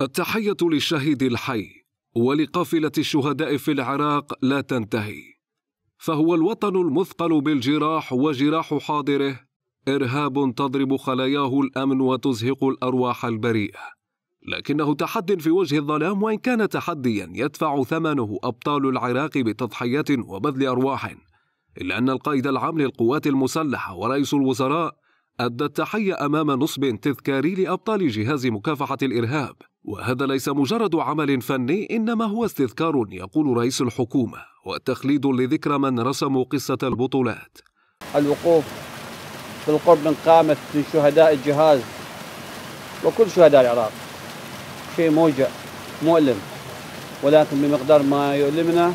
التحية للشهيد الحي ولقافلة الشهداء في العراق لا تنتهي فهو الوطن المثقل بالجراح وجراح حاضره إرهاب تضرب خلاياه الأمن وتزهق الأرواح البريئة لكنه تحد في وجه الظلام وإن كان تحديا يدفع ثمنه أبطال العراق بتضحيات وبذل أرواح إلا أن القائد العام للقوات المسلحة ورئيس الوزراء أدى التحية أمام نصب تذكاري لأبطال جهاز مكافحة الإرهاب وهذا ليس مجرد عمل فني انما هو استذكار يقول رئيس الحكومه وتخليد لذكرى من رسموا قصه البطولات الوقوف بالقرب من قامه من شهداء الجهاز وكل شهداء العراق شيء موجع مؤلم ولكن بمقدار ما يؤلمنا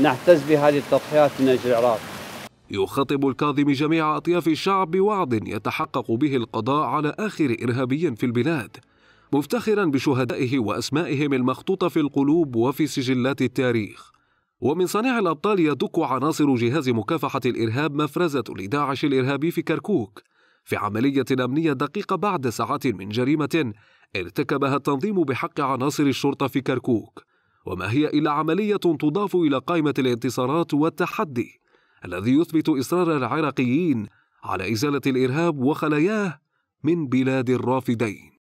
نعتز بهذه التضحيات من اجل العراق يخاطب الكاظم جميع اطياف الشعب بوعد يتحقق به القضاء على اخر ارهابي في البلاد مفتخرا بشهدائه واسمائهم المخطوطه في القلوب وفي سجلات التاريخ ومن صنيع الابطال يدق عناصر جهاز مكافحه الارهاب مفرزه لداعش الارهابي في كركوك في عمليه امنيه دقيقه بعد ساعات من جريمه ارتكبها التنظيم بحق عناصر الشرطه في كركوك وما هي الا عمليه تضاف الى قائمه الانتصارات والتحدي الذي يثبت اصرار العراقيين على ازاله الارهاب وخلاياه من بلاد الرافدين